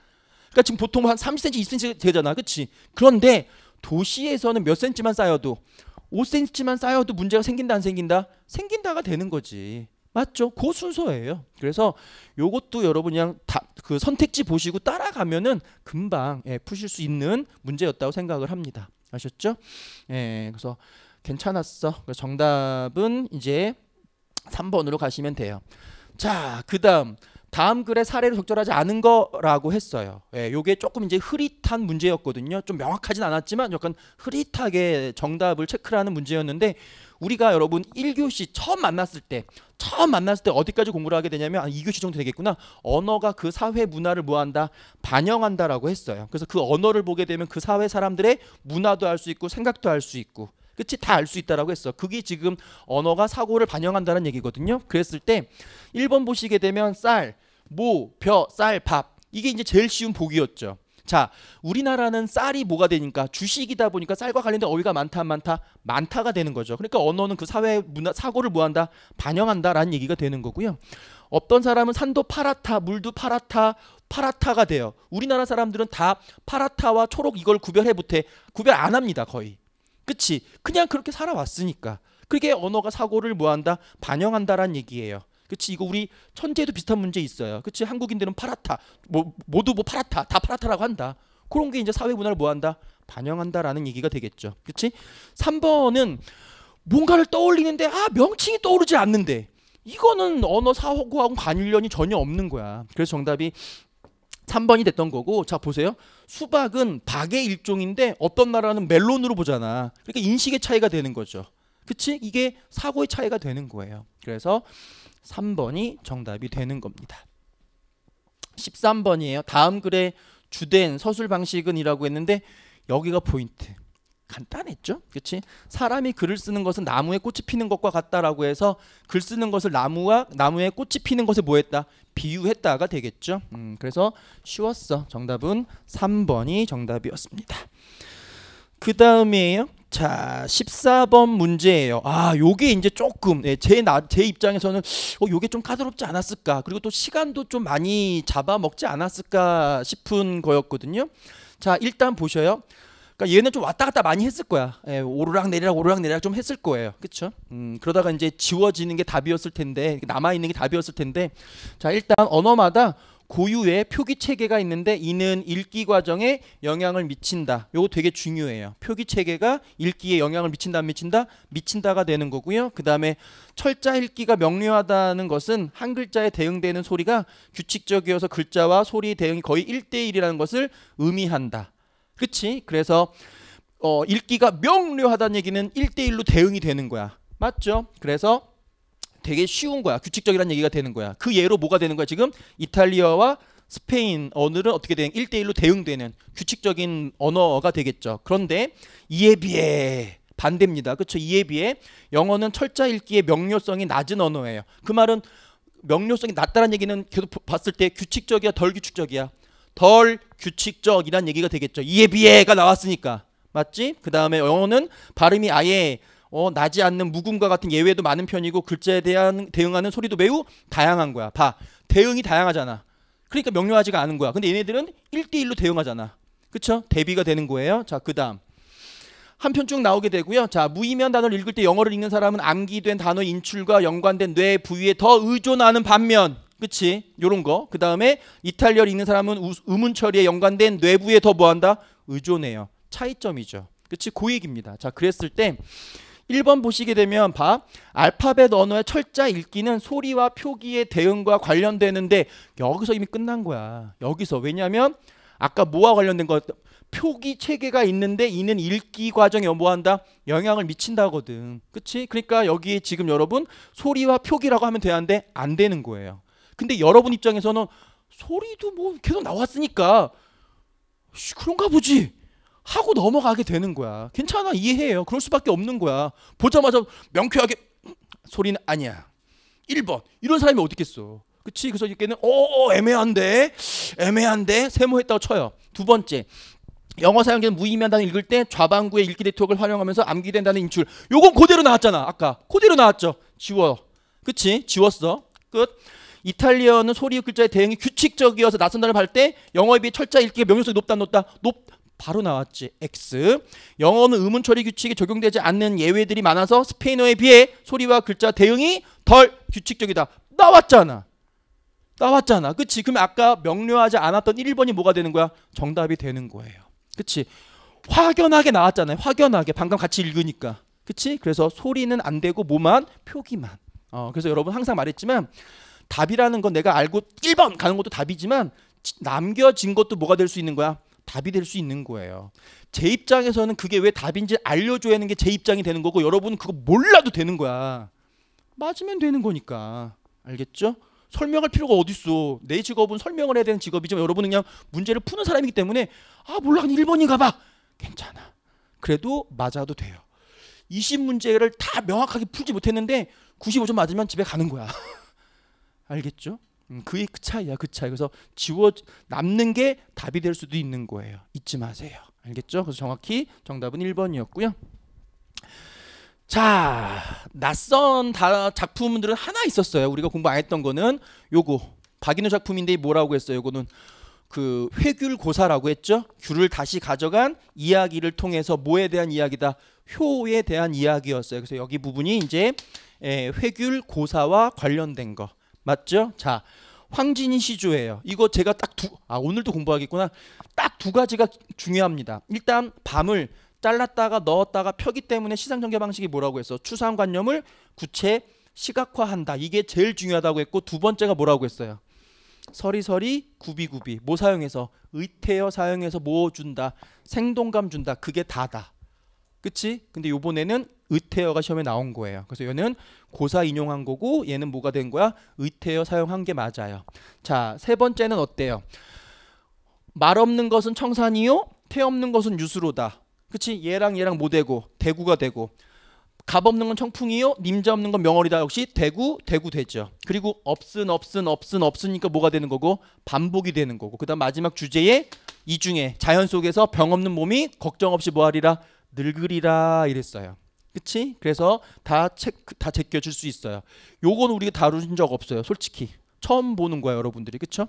그러니까 지금 보통 한 30cm, 20cm 되잖아. 그치 그런데 도시에서는 몇 cm만 쌓여도 5cm만 쌓여도 문제가 생긴다 안 생긴다? 생긴다가 되는 거지. 맞죠? 그 순서예요. 그래서 요것도 여러분 그냥 다 그 선택지 보시고 따라가면은 금방 예, 푸실 수 있는 문제였다고 생각을 합니다. 아셨죠? 예, 그래서 괜찮았어. 그래서 정답은 이제 3번으로 가시면 돼요. 자, 그다음 다음 글에 사례로 적절하지 않은 거라고 했어요. 예, 요게 조금 이제 흐릿한 문제였거든요. 좀 명확하진 않았지만 약간 흐릿하게 정답을 체크하는 문제였는데 우리가 여러분 1교시 처음 만났을 때 처음 만났을 때 어디까지 공부를 하게 되냐면 아, 2교시 정도 되겠구나. 언어가 그 사회 문화를 뭐한다? 반영한다라고 했어요. 그래서 그 언어를 보게 되면 그 사회 사람들의 문화도 알 수 있고 생각도 알 수 있고 끝이 다알 수 있다라고 했어. 그게 지금 언어가 사고를 반영한다는 얘기거든요. 그랬을 때 1번 보시게 되면 쌀, 모, 벼, 쌀, 밥 이게 이제 제일 쉬운 보기였죠. 자, 우리나라는 쌀이 뭐가 되니까 주식이다 보니까 쌀과 관련된 어휘가 많다 많다 많다가 되는 거죠. 그러니까 언어는 그 사회 문화 사고를 뭐한다 반영한다라는 얘기가 되는 거고요. 어떤 사람은 산도 파라타 물도 파라타파라타가 돼요. 우리나라 사람들은 다파라타와 초록 이걸 구별해 못해 구별 안 합니다 거의. 그치? 그냥 그렇게 살아왔으니까. 그게 언어가 사고를 뭐한다? 반영한다라는 얘기예요. 그치? 이거 우리 천재도 비슷한 문제 있어요. 그치? 한국인들은 파라타. 뭐, 모두 뭐 파라타. 다 파라타라고 한다. 그런 게 이제 사회 문화를 뭐한다? 반영한다라는 얘기가 되겠죠. 그치? 3번은 뭔가를 떠올리는데 아 명칭이 떠오르지 않는데 이거는 언어 사고하고 관련이 전혀 없는 거야. 그래서 정답이 3번이 됐던 거고 자 보세요. 수박은 박의 일종인데 어떤 나라는 멜론으로 보잖아. 그러니까 인식의 차이가 되는 거죠. 그치? 이게 사고의 차이가 되는 거예요. 그래서 3번이 정답이 되는 겁니다. 13번이에요. 다음 글에 주된 서술 방식은 이라고 했는데 여기가 포인트. 간단했죠. 그렇지? 사람이 글을 쓰는 것은 나무에 꽃이 피는 것과 같다라고 해서 글 쓰는 것을 나무와 나무에 꽃이 피는 것을 뭐했다? 비유했다가 되겠죠. 음, 그래서 쉬웠어. 정답은 3번이 정답이었습니다. 그 다음이에요. 자, 14번 문제예요. 아, 요게 이제 조금 예, 제 나, 제 입장에서는 어, 요게 좀 까다롭지 않았을까? 그리고 또 시간도 좀 많이 잡아먹지 않았을까 싶은 거였거든요. 자, 일단 보셔요. 그러니까 얘는 좀 왔다 갔다 많이 했을 거야. 예, 오르락 내리락 오르락 내리락 좀 했을 거예요. 그렇죠? 음, 그러다가 이제 지워지는 게 답이었을 텐데 남아 있는 게 답이었을 텐데 자 일단 언어마다 고유의 표기 체계가 있는데 이는 읽기 과정에 영향을 미친다. 요거 되게 중요해요. 표기 체계가 읽기에 영향을 미친다 안 미친다? 미친다가 되는 거고요. 그다음에 철자 읽기가 명료하다는 것은 한 글자에 대응되는 소리가 규칙적이어서 글자와 소리 대응이 거의 1대1이라는 것을 의미한다. 그치? 그래서 어, 읽기가 명료하다는 얘기는 1대1로 대응이 되는 거야. 맞죠? 그래서 되게 쉬운 거야. 규칙적이라는 얘기가 되는 거야. 그 예로 뭐가 되는 거야? 지금 이탈리아와 스페인 언어는 어떻게 되는? 1대1로 대응되는 규칙적인 언어가 되겠죠. 그런데 이에 비해 반대입니다. 그쵸 이에 비해 영어는 철자 읽기의 명료성이 낮은 언어예요. 그 말은 명료성이 낮다는 얘기는 계속 봤을 때 규칙적이야, 덜 규칙적이야. 덜 규칙적이란 얘기가 되겠죠. 이에 비해가 나왔으니까. 맞지? 그 다음에 영어는 발음이 아예 어, 나지 않는 무궁과 같은 예외도 많은 편이고 글자에 대한 대응하는 소리도 매우 다양한 거야. 봐. 대응이 다양하잖아. 그러니까 명료하지가 않은 거야. 근데 얘네들은 1대1로 대응하잖아. 그쵸? 대비가 되는 거예요. 자, 그 다음. 한편 쭉 나오게 되고요. 자, 무의미한 단어를 읽을 때 영어를 읽는 사람은 암기된 단어 인출과 연관된 뇌 부위에 더 의존하는 반면 그치? 요런 거. 그 다음에 이탈리얼 있는 사람은 의문 처리에 연관된 뇌부에 더 뭐한다? 의존해요. 차이점이죠. 그치? 고그 얘기입니다. 자, 그랬을 때 1번 보시게 되면 봐. 알파벳 언어의 철자 읽기는 소리와 표기의 대응과 관련되는데 여기서 이미 끝난 거야. 여기서. 왜냐면 아까 뭐와 관련된 거 표기 체계가 있는데 이는 읽기 과정에 뭐한다? 영향을 미친다거든. 그치? 그러니까 여기에 지금 여러분 소리와 표기라고 하면 되는데 안 되는 거예요. 근데 여러분 입장에서는 소리도 뭐 계속 나왔으니까 그런가 보지 하고 넘어가게 되는 거야. 괜찮아 이해해요. 그럴 수밖에 없는 거야. 보자마자 명쾌하게 소리는 아니야. 1번 이런 사람이 어디 있겠어. 그치 그래서 얘는 어, 어, 어 애매한데 애매한데 세모했다고 쳐요. 두 번째 영어 사용자는 무의미한다는 읽을 때 좌반구의 읽기 네트워크를 활용하면서 암기된다는 인출. 요건 그대로 나왔잖아. 아까 그대로 나왔죠. 지워. 그치? 지웠어. 끝. 이탈리아어는 소리 의 글자의 대응이 규칙적이어서 낯선 다를 발을 때 영어에 비해 철자 읽기의 명료성이 높다 높다 높 바로 나왔지 X 영어는 음운 처리 규칙이 적용되지 않는 예외들이 많아서 스페인어에 비해 소리와 글자 대응이 덜 규칙적이다 나왔잖아 나왔잖아 그치 그럼 아까 명료하지 않았던 1번이 뭐가 되는 거야 정답이 되는 거예요 그치 확연하게 나왔잖아요 확연하게 방금 같이 읽으니까 그치 그래서 소리는 안 되고 뭐만 표기만 어 그래서 여러분 항상 말했지만 답이라는 건 내가 알고 1번 가는 것도 답이지만 남겨진 것도 뭐가 될 수 있는 거야? 답이 될 수 있는 거예요. 제 입장에서는 그게 왜 답인지 알려줘야 하는 게 제 입장이 되는 거고 여러분은 그거 몰라도 되는 거야. 맞으면 되는 거니까. 알겠죠? 설명할 필요가 어딨어. 내 직업은 설명을 해야 되는 직업이지만 여러분은 그냥 문제를 푸는 사람이기 때문에 아 몰라 그냥 1번인가 봐. 괜찮아. 그래도 맞아도 돼요. 20문제를 다 명확하게 풀지 못했는데 95점 맞으면 집에 가는 거야. 알겠죠? 음, 그의 그 차이야, 그 차이. 그래서 지워 남는 게 답이 될 수도 있는 거예요. 잊지 마세요. 알겠죠? 그래서 정확히 정답은 1번이었고요. 자, 낯선 다, 작품들은 하나 있었어요. 우리가 공부 안 했던 거는 요거 박인호 작품인데 뭐라고 했어요? 요거는 그 회귤고사라고 했죠. 귤을 다시 가져간 이야기를 통해서 뭐에 대한 이야기다? 효에 대한 이야기였어요. 그래서 여기 부분이 이제 예, 회귤고사와 관련된 거. 맞죠? 자, 황진이 시조예요. 이거 제가 딱 두 아 오늘도 공부하겠구나. 딱 두 가지가 중요합니다. 일단 밤을 잘랐다가 넣었다가 펴기 때문에 시상 전개 방식이 뭐라고 했어? 추상관념을 구체 시각화한다. 이게 제일 중요하다고 했고 두 번째가 뭐라고 했어요? 서리서리 구비구비 뭐 사용해서 의태어 사용해서 뭐 준다 생동감 준다 그게 다다 그치? 근데 요번에는 의태어가 시험에 나온 거예요. 그래서 얘는 고사 인용한 거고 얘는 뭐가 된 거야? 의태어 사용한 게 맞아요. 자, 세 번째는 어때요? 말 없는 것은 청산이요. 태 없는 것은 유수로다. 그치? 얘랑 얘랑 뭐 되고? 대구가 되고. 갑 없는 건 청풍이요. 님자 없는 건 명월이다. 역시 대구, 대구 되죠. 그리고 없은, 없은, 없은, 없으니까 뭐가 되는 거고? 반복이 되는 거고. 그 다음 마지막 주제에 이중에 자연 속에서 병 없는 몸이 걱정 없이 뭐하리라? 늙으리라 이랬어요. 그치? 그래서 다, 체, 다 제껴줄 수 있어요. 요건 우리가 다룬 적 없어요. 솔직히. 처음 보는 거야 여러분들이. 그쵸?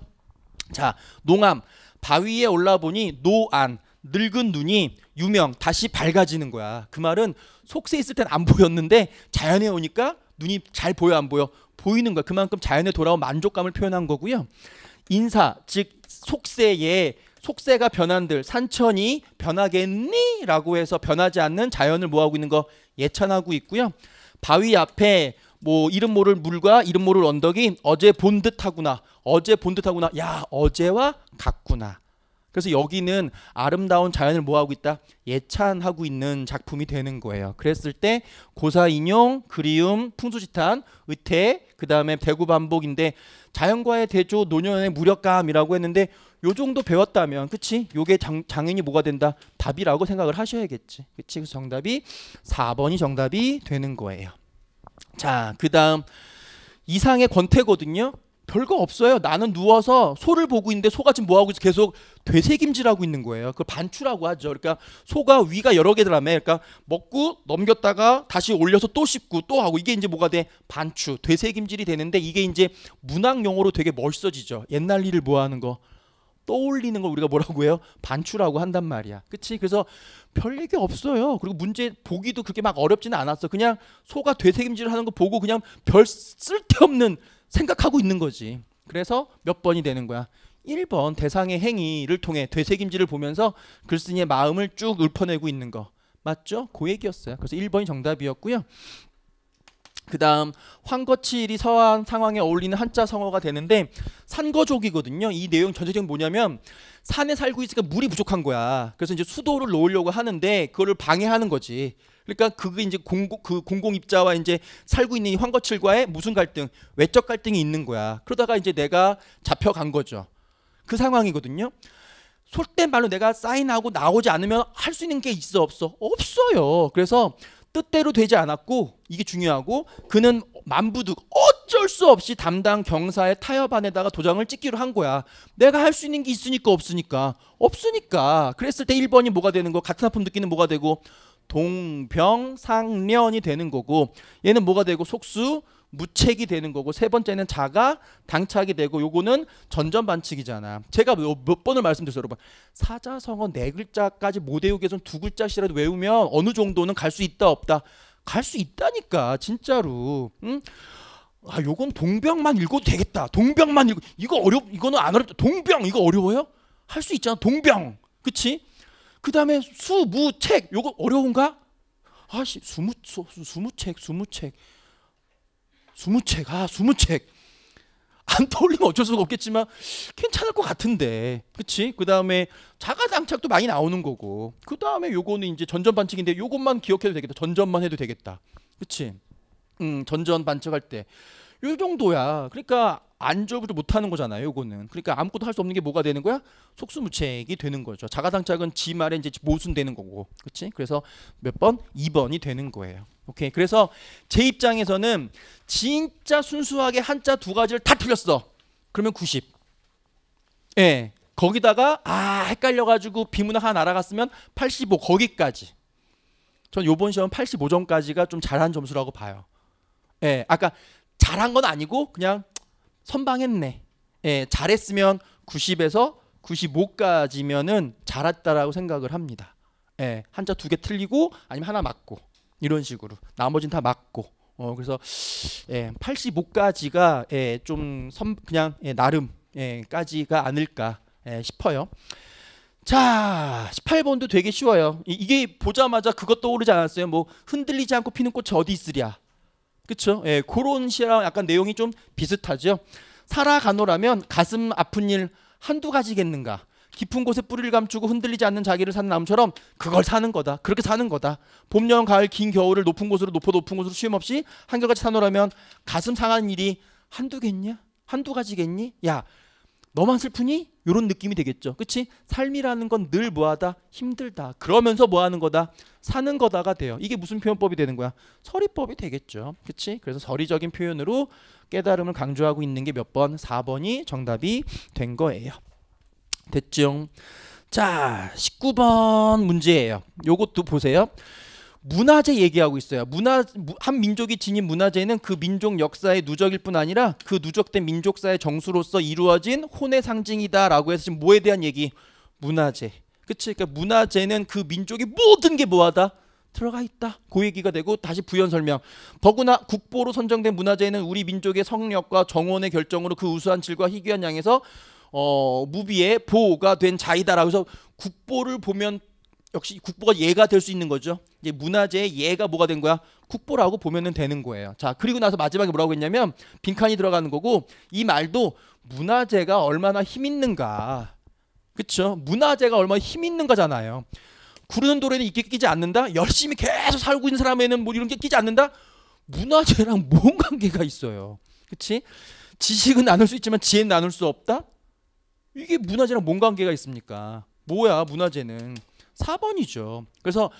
자, 농암. 바위에 올라보니 노안. 늙은 눈이 유명 다시 밝아지는 거야. 그 말은 속세 있을 땐 안 보였는데 자연에 오니까 눈이 잘 보여 안 보여 보이는 거야. 그만큼 자연에 돌아온 만족감을 표현한 거고요. 인사 즉 속세에 속세가 변한들 산천이 변하겠니? 라고 해서 변하지 않는 자연을 뭐하고 있는 거 예찬하고 있고요. 바위 앞에 뭐 이름 모를 물과 이름 모를 언덕이 어제 본 듯하구나. 어제 본 듯하구나. 야 어제와 같구나. 그래서 여기는 아름다운 자연을 뭐하고 있다? 예찬하고 있는 작품이 되는 거예요. 그랬을 때 고사인용, 그리움, 풍수지탄, 의태, 그 다음에 대구반복인데 자연과의 대조, 노년의 무력감이라고 했는데 요 정도 배웠다면 그치? 요게 장, 당연히 뭐가 된다? 답이라고 생각을 하셔야겠지. 그치? 그 정답이 4번이 정답이 되는 거예요. 자, 그 다음 이상의 권태거든요. 별거 없어요. 나는 누워서 소를 보고 있는데 소가 지금 뭐 하고 있어? 계속 되새김질하고 있는 거예요. 그걸 반추라고 하죠. 그러니까 소가 위가 여러 개더라며. 그러니까 먹고 넘겼다가 다시 올려서 또 씹고 또 하고 이게 이제 뭐가 돼? 반추, 되새김질이 되는데 이게 이제 문학 용어로 되게 멋있어지죠. 옛날 일을 뭐 하는 거 떠올리는 걸 우리가 뭐라고 해요? 반추라고 한단 말이야. 그치? 그래서 별 얘기 없어요. 그리고 문제 보기도 그렇게 막 어렵지는 않았어. 그냥 소가 되새김질을 하는 거 보고 그냥 별 쓸데없는 생각하고 있는 거지. 그래서 몇 번이 되는 거야. 1번 대상의 행위를 통해 되새김질을 보면서 글쓴이의 마음을 쭉 읊어내고 있는 거. 맞죠? 그 얘기였어요. 그래서 1번이 정답이었고요. 그 다음 황거치일이 서한 상황에 어울리는 한자 성어가 되는데 산거족이거든요. 이 내용 전체적인 뭐냐면 산에 살고 있으니까 물이 부족한 거야. 그래서 이제 수도를 놓으려고 하는데 그거를 방해하는 거지. 그러니까 그게 이제 공고, 그 공공입자와 이제 살고 있는 이 황거칠과의 무슨 갈등, 외적 갈등이 있는 거야. 그러다가 이제 내가 잡혀간 거죠. 그 상황이거든요. 솔된 말로 내가 사인하고 나오지 않으면 할 수 있는 게 있어 없어? 없어요. 그래서 뜻대로 되지 않았고 이게 중요하고 그는 만부득 어쩔 수 없이 담당 경사의 타협안에다가 도장을 찍기로 한 거야. 내가 할 수 있는 게 있으니까 없으니까 없으니까 그랬을 때 1번이 뭐가 되는 거 같은 아픔 느끼는 뭐가 되고 동병상련이 되는 거고 얘는 뭐가 되고 속수 무책이 되는 거고 세 번째는 자가 당착이 되고 요거는 전전 반칙이잖아. 제가 몇 번을 말씀드렸어요, 여러분. 사자성어 네 글자까지 못 외우게 선두 글자씩이라도 외우면 어느 정도는 갈 수 있다 없다. 갈 수 있다니까 진짜로. 응? 아, 요건 동병만 읽어도 되겠다. 동병만 읽어 이거 어려 이거는 안 어렵다. 동병 이거 어려워요? 할 수 있잖아. 동병. 그치? 그 다음에 수무책 요거 어려운가? 아씨 수무 수, 수무책 수무책 스무책, 아 스무책. 안 떠올리면 어쩔 수가 없겠지만 괜찮을 것 같은데, 그치그 다음에 자가당착도 많이 나오는 거고, 그 다음에 요거는 이제 전전 반칙인데 요것만 기억해도 되겠다. 전전만 해도 되겠다, 그치 음, 전전 반칙할 때. 요 정도야. 그러니까 안적부를 못하는 거잖아요. 이거는 그러니까 아무것도 할 수 없는 게 뭐가 되는 거야? 속수무책이 되는 거죠. 자가당착은 지 말에 이제 모순되는 거고, 그렇지? 그래서 몇 번? 2번이 되는 거예요. 오케이. 그래서 제 입장에서는 진짜 순수하게 한자 두 가지를 다 틀렸어. 그러면 90. 예. 거기다가 아 헷갈려가지고 비문학 하나 날아갔으면 85 거기까지. 전 요번 시험 85점까지가 좀 잘한 점수라고 봐요. 예. 아까 잘한 건 아니고 그냥 선방했네. 예, 잘했으면 90에서 95까지면은 잘했다라고 생각을 합니다. 예, 한자 두 개 틀리고 아니면 하나 맞고 이런 식으로 나머지는 다 맞고 어 그래서 예, 85까지가 예, 좀 선, 그냥 예, 나름 예, 까지가 아닐까 예, 싶어요. 자, 18번도 되게 쉬워요. 이, 게 보자마자 그것 떠오르지 않았어요. 뭐 흔들리지 않고 피는 꽃이 어디 있으랴. 그렇죠? 예, 그런 시랑 약간 내용이 좀 비슷하죠. 살아가노라면 가슴 아픈 일 한두 가지겠는가? 깊은 곳에 뿌리를 감추고 흔들리지 않는 자기를 사는 나무처럼 그걸 사는 거다. 그렇게 사는 거다. 봄, 여름, 가을, 긴 겨울을 높은 곳으로 높고 높은 곳으로 쉼없이 한결같이 사노라면 가슴 상한 일이 한두 개냐? 한두 가지겠니? 야, 너만 슬프니? 이런 느낌이 되겠죠. 그치? 삶이라는 건 늘 뭐하다? 힘들다. 그러면서 뭐하는 거다? 사는 거다가 돼요. 이게 무슨 표현법이 되는 거야? 서리법이 되겠죠. 그치? 그래서 서리적인 표현으로 깨달음을 강조하고 있는 게 몇 번? 4번이 정답이 된 거예요. 됐죠? 자, 19번 문제예요. 요것도 보세요. 문화재 얘기하고 있어요. 문화 한 민족이 지닌 문화재는 그 민족 역사의 누적일 뿐 아니라 그 누적된 민족사의 정수로서 이루어진 혼의 상징이다라고 해서 지금 뭐에 대한 얘기? 문화재. 그치? 그러니까 문화재는 그민족이 모든 게 뭐하다? 들어가 있다. 그 얘기가 되고 다시 부연 설명. 더구나 국보로 선정된 문화재는 우리 민족의 성력과 정원의 결정으로 그 우수한 질과 희귀한 양에서 어, 무비의 보호가 된 자이다라고 해서 국보를 보면 역시 국보가 예가 될 수 있는 거죠. 이제 문화재의 예가 뭐가 된 거야? 국보라고 보면 되는 거예요. 자, 그리고 나서 마지막에 뭐라고 했냐면 빈칸이 들어가는 거고 이 말도 문화재가 얼마나 힘 있는가. 그렇죠? 문화재가 얼마나 힘 있는가잖아요. 구르는 돌에는 이게 끼지 않는다. 열심히 계속 살고 있는 사람에는 뭐 이런 게 끼지 않는다. 문화재랑 뭔 관계가 있어요. 그렇지? 지식은 나눌 수 있지만 지혜는 나눌 수 없다. 이게 문화재랑 뭔 관계가 있습니까? 뭐야 문화재는? 4번이죠. 그래서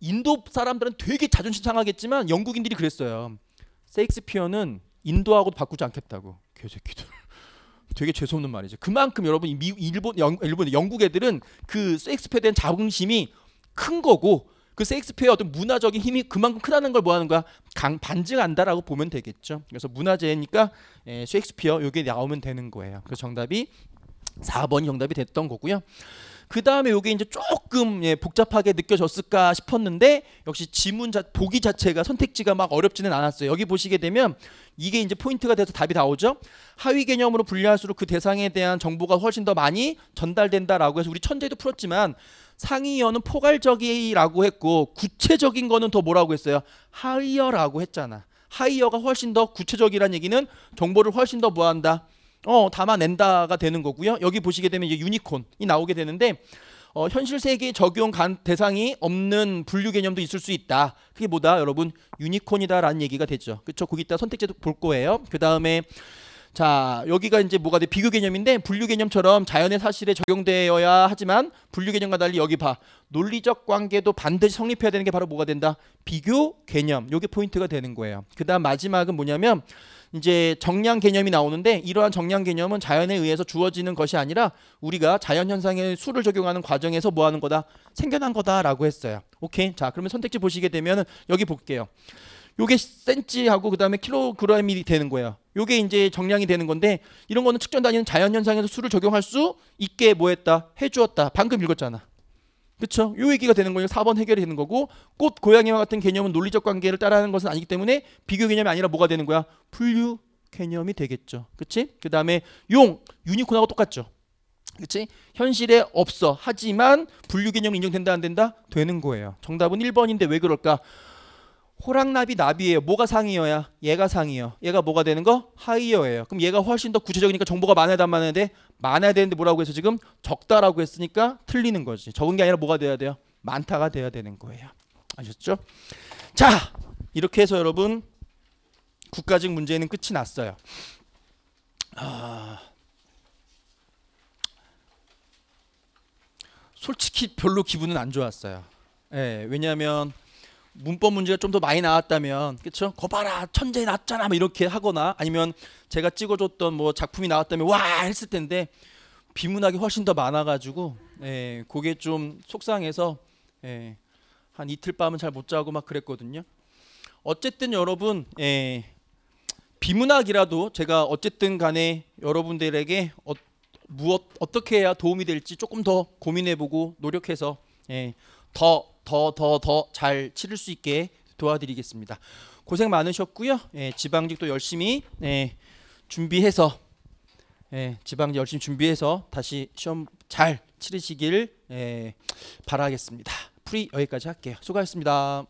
인도 사람들은 되게 자존심 상하겠지만 영국인들이 그랬어요. 세익스피어는 인도하고 바꾸지 않겠다고. 개새끼들. 되게 죄송한 말이죠. 그만큼 여러분 이 일본 영, 일본 영국 애들은 그 세익스피어에 대한 자긍심이 큰 거고 그 세익스피어의 어떤 문화적인 힘이 그만큼 크다는 걸 뭐하는 거야? 강 반증한다라고 보면 되겠죠. 그래서 문화재니까 에, 예, 세익스피어 요게 나오면 되는 거예요. 그래서 정답이 4번 정답이 됐던 거고요. 그 다음에 이게 이제 조금 예, 복잡하게 느껴졌을까 싶었는데 역시 지문 자, 보기 자체가 선택지가 막 어렵지는 않았어요. 여기 보시게 되면 이게 이제 포인트가 돼서 답이 나오죠. 하위 개념으로 분류할수록 그 대상에 대한 정보가 훨씬 더 많이 전달된다라고 해서 우리 천재도 풀었지만 상위어는 포괄적이라고 했고 구체적인 거는 더 뭐라고 했어요? 하위어라고 했잖아. 하이어가 훨씬 더구체적이라는 얘기는 정보를 훨씬 더 모아한다 어, 담아낸다가 되는 거고요. 여기 보시게 되면 이제 유니콘이 나오게 되는데 어, 현실 세계에 적용 대상이 없는 분류 개념도 있을 수 있다. 그게 뭐다? 여러분 유니콘이다라는 얘기가 되죠. 그렇죠? 거기 있다 선택제도 볼 거예요. 그 다음에 자 여기가 이제 뭐가 돼 비교 개념인데 분류 개념처럼 자연의 사실에 적용되어야 하지만 분류 개념과 달리 여기 봐 논리적 관계도 반드시 성립해야 되는 게 바로 뭐가 된다 비교 개념 요게 포인트가 되는 거예요 그 다음 마지막은 뭐냐면 이제 정량 개념이 나오는데 이러한 정량 개념은 자연에 의해서 주어지는 것이 아니라 우리가 자연 현상의 수를 적용하는 과정에서 뭐 하는 거다? 생겨난 거다라고 했어요. 오케이. 자, 그러면 선택지 보시게 되면 여기 볼게요. 요게 센치하고 그다음에 킬로그램이 되는 거예요. 요게 이제 정량이 되는 건데 이런 거는 측정 단위는 자연 현상에서 수를 적용할 수 있게 뭐 했다? 해 주었다. 방금 읽었잖아. 그렇죠? 요 얘기가 되는 거예요. 4번 해결이 되는 거고 꽃 고양이와 같은 개념은 논리적 관계를 따라하는 것은 아니기 때문에 비교 개념이 아니라 뭐가 되는 거야? 분류 개념이 되겠죠. 그렇지? 그다음에 용 유니콘하고 똑같죠. 그렇지? 현실에 없어. 하지만 분류 개념이 인정된다 안 된다? 되는 거예요. 정답은 1번인데 왜 그럴까? 호랑나비 나비예요. 뭐가 상이어야? 얘가 상이요 얘가 뭐가 되는 거? 하이어예요. 그럼 얘가 훨씬 더 구체적이니까 정보가 많아야 안 많은데 많아야 되는데 뭐라고 해서 지금 적다라고 했으니까 틀리는 거지. 적은 게 아니라 뭐가 돼야 돼요? 많다가 돼야 되는 거예요. 아셨죠? 자, 이렇게 해서 여러분 국가직 문제는 끝이 났어요. 아... 솔직히 별로 기분은 안 좋았어요. 예, 왜냐하면 문법 문제가 좀 더 많이 나왔다면 그쵸 거봐라 천재 났잖아 뭐 이렇게 하거나 아니면 제가 찍어줬던 뭐 작품이 나왔다면 와 했을 텐데 비문학이 훨씬 더 많아가지고 예, 그게 좀 속상해서 예, 한 이틀 밤은 잘 못 자고 막 그랬거든요. 어쨌든 여러분 예, 비문학이라도 제가 어쨌든 간에 여러분들에게 어, 무엇 어떻게 해야 도움이 될지 조금 더 고민해보고 노력해서 예, 더 더더더잘 치를 수 있게 도와드리겠습니다. 고생 많으셨고요. 예, 지방직도 열심히 예, 준비해서 예, 지방직 열심히 준비해서 다시 시험 잘 치르시길 예, 바라겠습니다. 프리 여기까지 할게요. 수고하셨습니다.